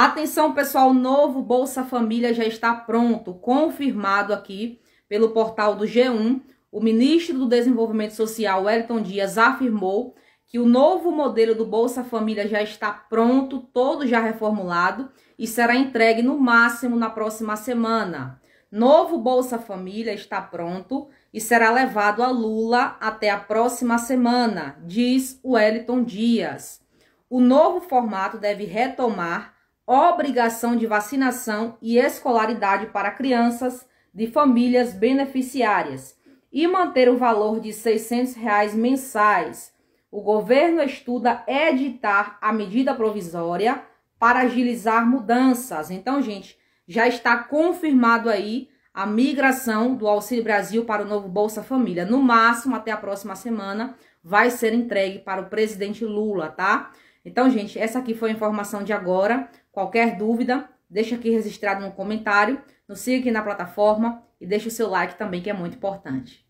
Atenção, pessoal, o novo Bolsa Família já está pronto, confirmado aqui pelo portal do G1. O ministro do Desenvolvimento Social, Wellington Dias, afirmou que o novo modelo do Bolsa Família já está pronto, todo já reformulado e será entregue no máximo na próxima semana. Novo Bolsa Família está pronto e será levado a Lula até a próxima semana, diz Wellington Dias. O novo formato deve retomar obrigação de vacinação e escolaridade para crianças de famílias beneficiárias e manter o valor de R$ 600 reais mensais. O governo estuda editar a medida provisória para agilizar mudanças. Então, gente, já está confirmado aí a migração do Auxílio Brasil para o novo Bolsa Família. No máximo, até a próxima semana, vai ser entregue para o presidente Lula, tá? Então, gente, essa aqui foi a informação de agora. Qualquer dúvida, deixa aqui registrado no comentário, nos siga aqui na plataforma e deixa o seu like também, que é muito importante.